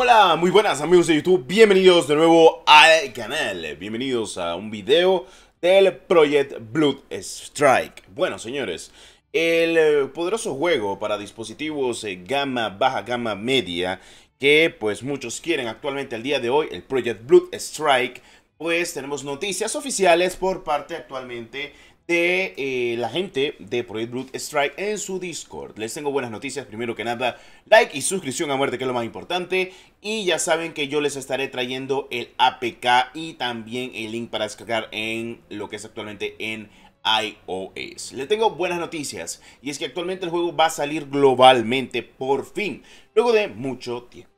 Hola, muy buenas amigos de YouTube, bienvenidos de nuevo al canal, bienvenidos a un video del Project Blood Strike. Bueno señores, el poderoso juego para dispositivos eh, gama, baja gama, media, que pues muchos quieren actualmente al día de hoy, el Project Blood Strike, pues tenemos noticias oficiales por parte actualmente de eh, la gente de Project Brute Strike en su Discord. Les tengo buenas noticias. Primero que nada, like y suscripción a muerte, que es lo más importante. Y ya saben que yo les estaré trayendo el APK y también el link para descargar en lo que es actualmente en iOS. Les tengo buenas noticias y es que actualmente el juego va a salir globalmente por fin, luego de mucho tiempo.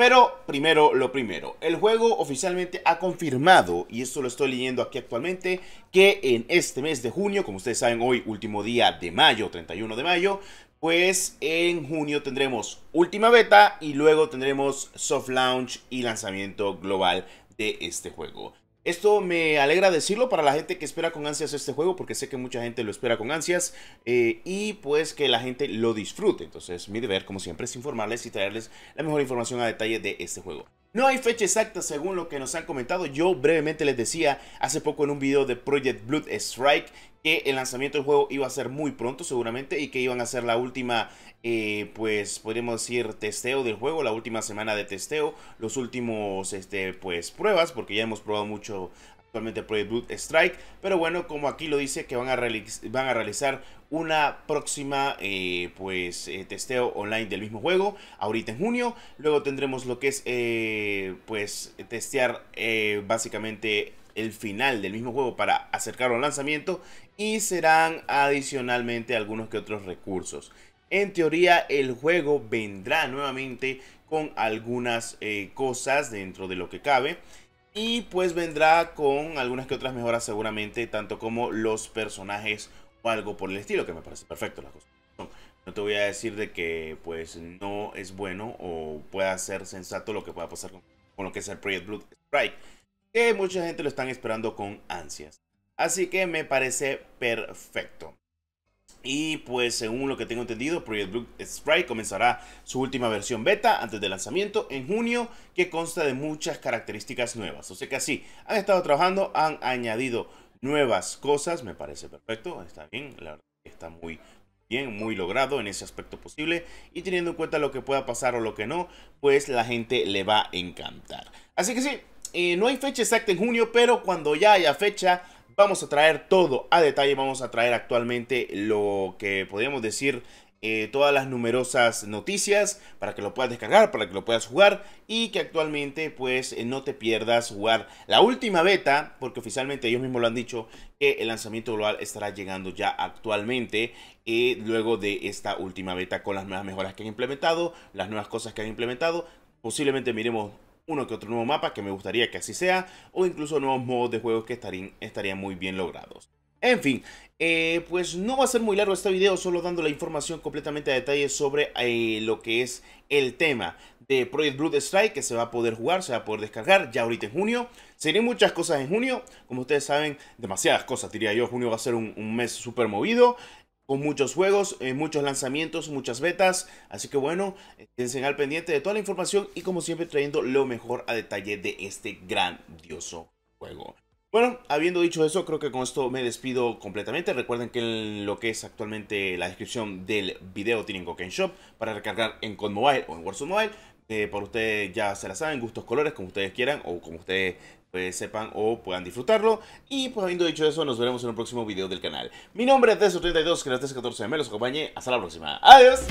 Pero primero lo primero, el juego oficialmente ha confirmado, y esto lo estoy leyendo aquí actualmente, que en este mes de junio, como ustedes saben hoy, último día de mayo, 31 de mayo, pues en junio tendremos última beta y luego tendremos soft launch y lanzamiento global de este juego. Esto me alegra decirlo para la gente que espera con ansias este juego, porque sé que mucha gente lo espera con ansias eh, y pues que la gente lo disfrute. Entonces, mi deber, como siempre, es informarles y traerles la mejor información a detalle de este juego. No hay fecha exacta según lo que nos han comentado. Yo brevemente les decía hace poco en un video de Project Blood Strike que el lanzamiento del juego iba a ser muy pronto seguramente y que iban a ser la última, eh, pues podríamos decir, testeo del juego, la última semana de testeo, los últimos, este, pues pruebas, porque ya hemos probado mucho actualmente Project Blood Strike. Pero bueno, como aquí lo dice, que van a, van a realizar una próxima eh, pues eh, testeo online del mismo juego ahorita en junio luego tendremos lo que es eh, pues testear básicamente el final del mismo juego para acercarlo al lanzamiento y serán adicionalmente algunos que otros recursos en teoría el juego vendrá nuevamente con algunas cosas dentro de lo que cabe y pues vendrá con algunas que otras mejoras seguramente, tanto como los personajes o algo por el estilo, que me parece perfecto las cosas. No te voy a decir de que pues no es bueno o pueda ser sensato lo que pueda pasar con, lo que es el Project Blood Strike, que mucha gente lo están esperando con ansias. Así que me parece perfecto. Y pues según lo que tengo entendido, Project Blue Sprite comenzará su última versión beta antes del lanzamiento en junio, que consta de muchas características nuevas. O sea que así, han estado trabajando, han añadido nuevas cosas, me parece perfecto, está bien, la verdad está muy bien, muy logrado en ese aspecto posible. Y teniendo en cuenta lo que pueda pasar o lo que no, pues la gente le va a encantar. Así que sí, eh, no hay fecha exacta en junio, pero cuando ya haya fecha, Vamos a traer todo a detalle, vamos a traer actualmente lo que podríamos decir eh, todas las numerosas noticias para que lo puedas descargar, para que lo puedas jugar y que actualmente pues eh, no te pierdas jugar la última beta porque oficialmente ellos mismos lo han dicho que el lanzamiento global estará llegando ya actualmente y eh, luego de esta última beta con las nuevas mejoras que han implementado, las nuevas cosas que han implementado. Posiblemente miremos uno que otro nuevo mapa que me gustaría que así sea, o incluso nuevos modos de juego que estarían, estarían muy bien logrados. En fin, eh, pues no va a ser muy largo este video, solo dando la información completamente a detalle sobre eh, lo que es el tema de Project Blood Strike, que se va a poder jugar, se va a poder descargar ya ahorita en junio. serían muchas cosas en junio, como ustedes saben, demasiadas cosas diría yo, junio va a ser un, un mes súper movido con muchos juegos, eh, muchos lanzamientos, muchas betas. Así que bueno, estén eh, al pendiente de toda la información y como siempre trayendo lo mejor a detalle de este grandioso juego. Bueno, habiendo dicho eso, creo que con esto me despido completamente. Recuerden que lo que es actualmente la descripción del video tienen Cocaine Shop para recargar en Code Mobile o en Warzone Mobile. Eh, por ustedes ya se la saben, gustos colores, como ustedes quieran o como ustedes pues sepan o puedan disfrutarlo. Y pues habiendo dicho eso, nos veremos en un próximo video del canal. Mi nombre es Deso32, que las las 14 me los acompañe. Hasta la próxima. Adiós.